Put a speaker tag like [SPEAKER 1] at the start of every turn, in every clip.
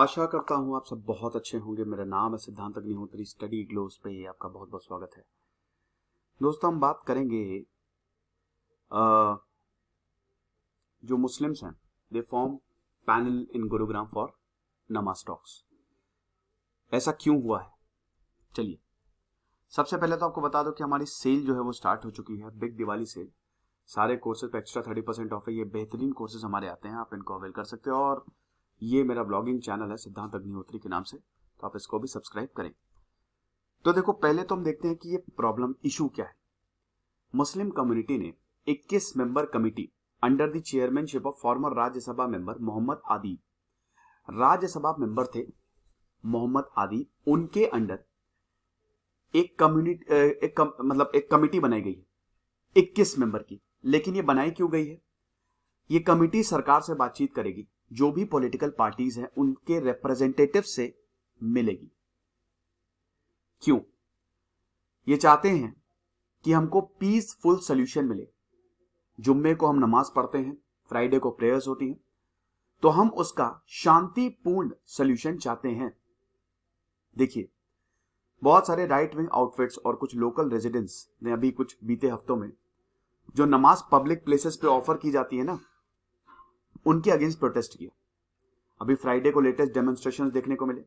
[SPEAKER 1] आशा करता हूं आप सब बहुत अच्छे होंगे मेरा नाम है सिद्धांत अग्निहोत्री स्टडी ग्लोस पे आपका बहुत बहुत स्वागत है दोस्तों हम बात करेंगे आ, जो मुस्लिम्स हैं they form panel in Gurugram for namaz talks ऐसा क्यों हुआ है चलिए सबसे पहले तो आपको बता दो कि हमारी सेल जो है वो स्टार्ट हो चुकी है बिग दिवाली सेल सारे कोर्सेज पे एक्स्ट्रा थर्टी परसेंट ऑफ है ये बेहतरीन कोर्सेज हमारे आते हैं आप इनको अवेल कर सकते हो और ये मेरा ब्लॉगिंग चैनल है सिद्धांत अग्निहोत्री के नाम से तो आप इसको भी सब्सक्राइब करें तो देखो पहले तो हम देखते हैं कि ये प्रॉब्लम इशू क्या है मुस्लिम कम्युनिटी ने 21 member committee under the chairmanship of former Rajya Sabha member Mohammad Adi Rajya Sabha member थे मोहम्मद आदि उनके अंडर एक कम्युनिटी एक कम, मतलब एक कमिटी बनाई गई है इक्कीस मेंबर की लेकिन ये बनाई क्यों गई है ये कमिटी सरकार से बातचीत करेगी जो भी पॉलिटिकल पार्टीज हैं उनके रिप्रेजेंटेटिव से मिलेगी क्यों ये चाहते हैं कि हमको पीसफुल सोल्यूशन मिले जुम्मे को हम नमाज पढ़ते हैं फ्राइडे को प्रेयर्स होती हैं तो हम उसका शांतिपूर्ण सोल्यूशन चाहते हैं देखिए बहुत सारे राइट विंग आउटफिट्स और कुछ लोकल रेजिडेंट्स ने अभी कुछ बीते हफ्तों में जो नमाज पब्लिक प्लेसेस पे ऑफर की जाती है ना उनके अगेंस्ट प्रोटेस्ट किया अभी फ्राइडे को लेटेस्ट डेमोन्स्ट्रेशन देखने को मिले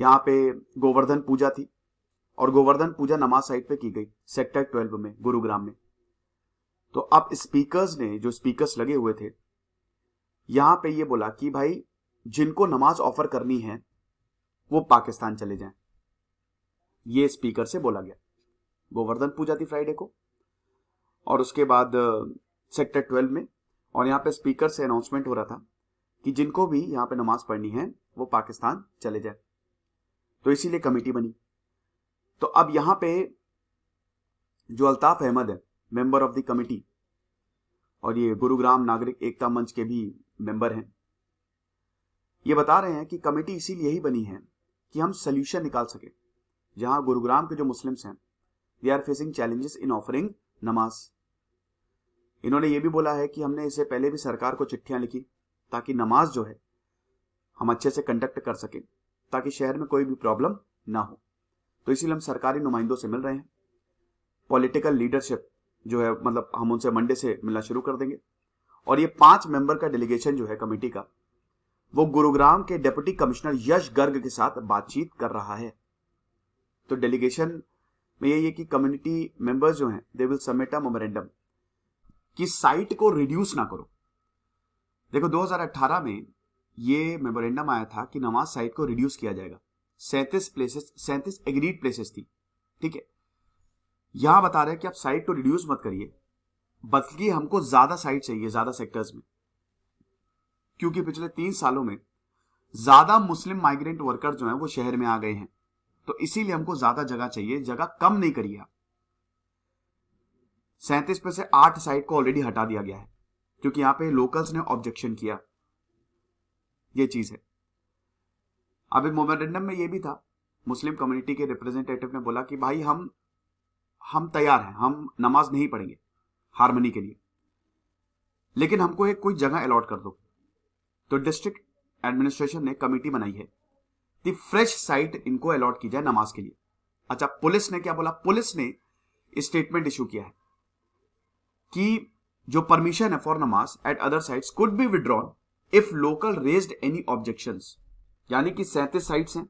[SPEAKER 1] यहां पे गोवर्धन पूजा थी और गोवर्धन पूजा नमाज साइड पे की गई सेक्टर ट्वेल्व में गुरुग्राम में तो अब स्पीकर्स ने जो स्पीकर्स लगे हुए थे यहां पे ये बोला कि भाई जिनको नमाज ऑफर करनी है वो पाकिस्तान चले जाएं ये स्पीकर से बोला गया गोवर्धन पूजा थी फ्राइडे को और उसके बाद सेक्टर ट्वेल्व में और यहाँ पे स्पीकर से अनाउंसमेंट हो रहा था कि जिनको भी यहाँ पे नमाज पढ़नी है वो पाकिस्तान चले जाए तो इसीलिए कमेटी बनी तो अब यहाँ पे जो अल्ताफ अहमद है मेंबर ऑफ द कमेटी और ये गुरुग्राम नागरिक एकता मंच के भी मेंबर हैं ये बता रहे हैं कि कमेटी इसीलिए ही बनी है कि हम सोल्यूशन निकाल सके जहां गुरुग्राम के जो मुस्लिम्स हैं they are facing challenges in offering namaz इन्होंने ये भी बोला है कि हमने इससे पहले भी सरकार को चिट्ठियां लिखी ताकि नमाज जो है हम अच्छे से कंडक्ट कर सकें ताकि शहर में कोई भी प्रॉब्लम ना हो तो इसीलिए हम सरकारी नुमाइंदों से मिल रहे हैं पॉलिटिकल लीडरशिप जो है मतलब हम उनसे मंडे से मिलना शुरू कर देंगे और ये पांच मेंबर का डेलीगेशन जो है कमेटी का वो गुरुग्राम के डेप्यूटी कमिश्नर यश गर्ग के साथ बातचीत कर रहा है तो डेलीगेशन में यही है कि कम्युनिटी मेंबर्स जो हैं they will submit a memorandum कि साइट को रिड्यूस ना करो देखो 2018 में ये मेमोरेंडम आया था कि नमाज साइट को रिड्यूस किया जाएगा सैंतीस प्लेसेस सैंतीस एग्रीड प्लेसेस थी ठीक है यहां बता रहे हैं कि आप साइट को रिड्यूस मत करिए बल्कि हमको ज्यादा साइट चाहिए ज्यादा सेक्टर्स में क्योंकि पिछले तीन सालों में ज्यादा मुस्लिम माइग्रेंट वर्कर जो है वो शहर में आ गए हैं तो इसीलिए हमको ज्यादा जगह चाहिए जगह कम नहीं करिए आप सैंतीस में से आठ साइट को ऑलरेडी हटा दिया गया है क्योंकि यहां पे लोकल्स ने ऑब्जेक्शन किया ये चीज है अभी मोमेंडम में ये भी था मुस्लिम कम्युनिटी के रिप्रेजेंटेटिव ने बोला कि भाई हम हम तैयार हैं हम नमाज नहीं पढ़ेंगे हारमनी के लिए लेकिन हमको एक कोई जगह अलॉट कर दो तो डिस्ट्रिक्ट एडमिनिस्ट्रेशन ने कमेटी बनाई है कि फ्रेश साइट इनको अलॉट की जाए नमाज के लिए अच्छा पुलिस ने क्या बोला पुलिस ने स्टेटमेंट इशू किया है कि जो परमिशन है for namaz at other sites could be withdrawn if local raised any objection यानी कि सैंतीस साइट्स हैं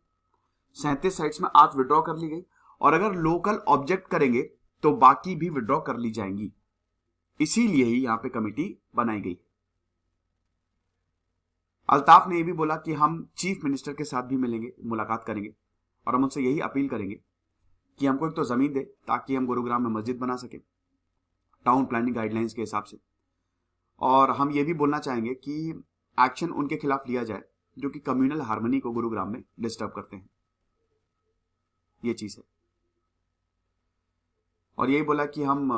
[SPEAKER 1] सैंतीस साइट्स में आज विड्रॉ कर ली गई और अगर लोकल ऑब्जेक्ट करेंगे तो बाकी भी विड्रॉ कर ली जाएंगी इसीलिए ही यहां पे कमेटी बनाई गई अल्ताफ ने यह भी बोला कि हम चीफ मिनिस्टर के साथ भी मिलेंगे मुलाकात करेंगे और हम उनसे यही अपील करेंगे कि हमको एक तो जमीन दे ताकि हम गुरुग्राम में मस्जिद बना सकें टाउन प्लानिंग गाइडलाइंस के हिसाब से और हम ये भी बोलना चाहेंगे कि एक्शन उनके खिलाफ लिया जाए जो कि कम्युनल हारमोनी को गुरुग्राम में डिस्टर्ब करते हैं ये चीज है और यही बोला कि हम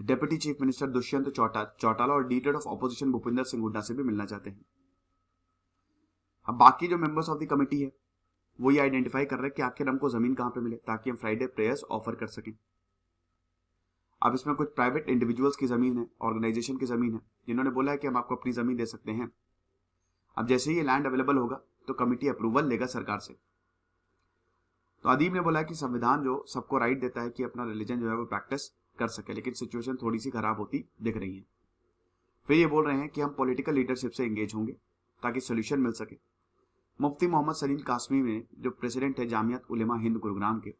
[SPEAKER 1] deputy chief minister Dushyant Chauta Chautala और leader of opposition Bhupinder Singh Hooda से भी मिलना चाहते हैं अब बाकी जो मेंबर्स ऑफ द कमेटी है वो ये आइडेंटिफाई कर रहे हैं कि आखिर हमको जमीन कहां पे मिले ताकि हम फ्राइडे प्रेयर्स ऑफर कर सकें अब इसमें कुछ प्राइवेट इंडिविजुअल्स की ज़मीन है ऑर्गेनाइजेशन की ज़मीन है जिन्होंने बोला है कि हम आपको अपनी ज़मीन दे सकते हैं अब जैसे ही ये लैंड अवेलेबल होगा तो कमेटी अप्रूवल लेगा सरकार से तो अदीब ने बोला कि संविधान जो सबको राइट देता है कि अपना रिलीजन जो है वो प्रैक्टिस कर सके लेकिन सिचुएशन थोड़ी सी खराब होती दिख रही है फिर ये बोल रहे हैं कि हम पॉलिटिकल लीडरशिप से एंगेज होंगे ताकि सोल्यूशन मिल सके मुफ्ती मोहम्मद सलीम कासमी ने जो प्रेसिडेंट है जामियात उलेमा हिंद गुरुग्राम के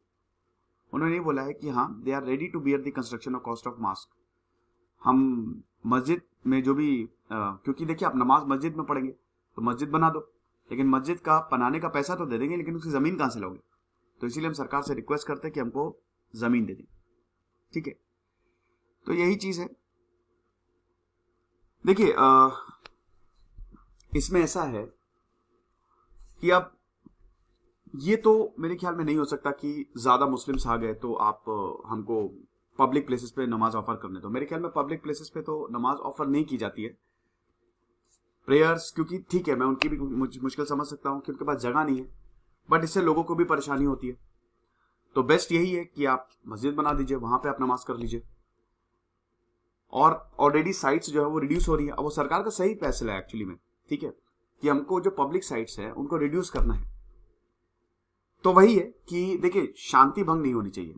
[SPEAKER 1] उन्होंने बोला है कि हाँ they are ready to bear the construction of cost of mosque हम मस्जिद में जो भी आ, क्योंकि देखिए आप नमाज मस्जिद में पढ़ेंगे तो मस्जिद बना दो लेकिन मस्जिद का बनाने का पैसा तो दे देंगे लेकिन उसकी ज़मीन कहाँ से लोगे तो इसीलिए हम सरकार से रिक्वेस्ट करते हैं कि हमको ज़मीन दे दें ठीक है तो यही चीज़ है देखिए इसमें ऐसा है कि अब ये तो मेरे ख्याल में नहीं हो सकता कि ज़्यादा मुस्लिम्स आ गए तो आप हमको पब्लिक प्लेसेस पे नमाज ऑफर करने दो मेरे ख्याल में पब्लिक प्लेसेस पे तो नमाज ऑफर नहीं की जाती है प्रेयर्स क्योंकि ठीक है मैं उनकी भी मुश्किल समझ सकता हूँ कि उनके पास जगह नहीं है बट इससे लोगों को भी परेशानी होती है तो बेस्ट यही है कि आप मस्जिद बना दीजिए वहां पे आप नमाज कर लीजिए और ऑलरेडी साइट्स जो है वो रिड्यूस हो रही है अब वो सरकार का सही फैसला है एक्चुअली में ठीक है कि हमको जो पब्लिक साइट्स है उनको रिड्यूस करना है तो वही है कि देखिए शांति भंग नहीं होनी चाहिए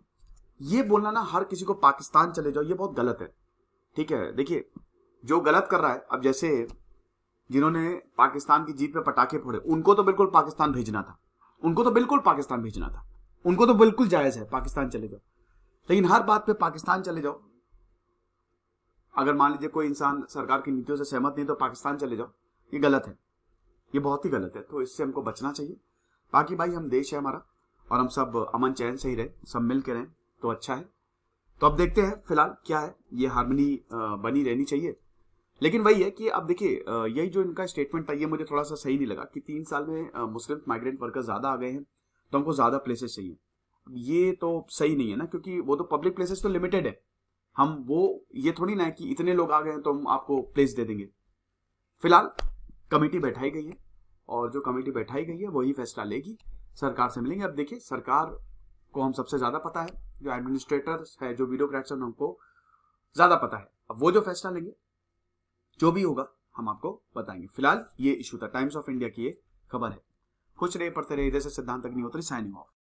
[SPEAKER 1] ये बोलना ना हर किसी को पाकिस्तान चले जाओ ये बहुत गलत है ठीक है देखिए जो गलत कर रहा है अब जैसे जिन्होंने पाकिस्तान की जीत पे पटाखे फोड़े उनको तो बिल्कुल पाकिस्तान भेजना था उनको तो बिल्कुल पाकिस्तान भेजना था उनको तो बिल्कुल जायज है पाकिस्तान चले जाओ लेकिन हर बात पे पाकिस्तान चले जाओ अगर मान लीजिए कोई इंसान सरकार की नीतियों से सहमत नहीं तो पाकिस्तान चले जाओ ये गलत है ये बहुत ही गलत है तो इससे हमको बचना चाहिए बाकी भाई हम देश है हमारा और हम सब अमन चैन से ही रहे सब मिल के रहें तो अच्छा है तो अब देखते हैं फिलहाल क्या है ये हारमोनी बनी रहनी चाहिए लेकिन वही है कि अब देखिए यही जो इनका स्टेटमेंट था ये मुझे थोड़ा सा सही नहीं लगा कि तीन साल में मुस्लिम माइग्रेंट वर्कर ज़्यादा आ गए हैं तो हमको ज़्यादा प्लेसेस चाहिए ये तो सही नहीं है ना क्योंकि वो तो पब्लिक प्लेसेस तो लिमिटेड है हम वो ये थोड़ी ना है कि इतने लोग आ गए हैं तो हम आपको प्लेस दे देंगे फिलहाल कमेटी बैठाई गई है और जो कमेटी बैठाई गई है वही फैसला लेगी सरकार से मिलेंगे अब देखिए सरकार को हम सबसे ज्यादा पता है जो एडमिनिस्ट्रेटर्स है जो ब्यूरोक्रेट्स हैं उनको ज्यादा पता है अब वो जो फैसला लेंगे जो भी होगा हम आपको बताएंगे फिलहाल ये इशू था टाइम्स ऑफ इंडिया की खबर है खुश रहे पढ़ते रहे जैसे सिद्धांत अग्निहोत्री साइनिंग ऑफ